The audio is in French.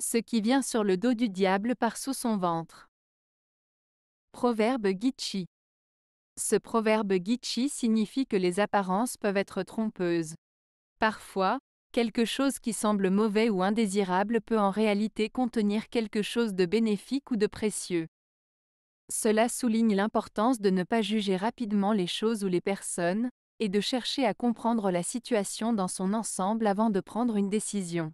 ce qui vient sur le dos du diable par sous son ventre. Proverbe Gitchi. Ce proverbe Gitchi signifie que les apparences peuvent être trompeuses. Parfois, quelque chose qui semble mauvais ou indésirable peut en réalité contenir quelque chose de bénéfique ou de précieux. Cela souligne l'importance de ne pas juger rapidement les choses ou les personnes, et de chercher à comprendre la situation dans son ensemble avant de prendre une décision.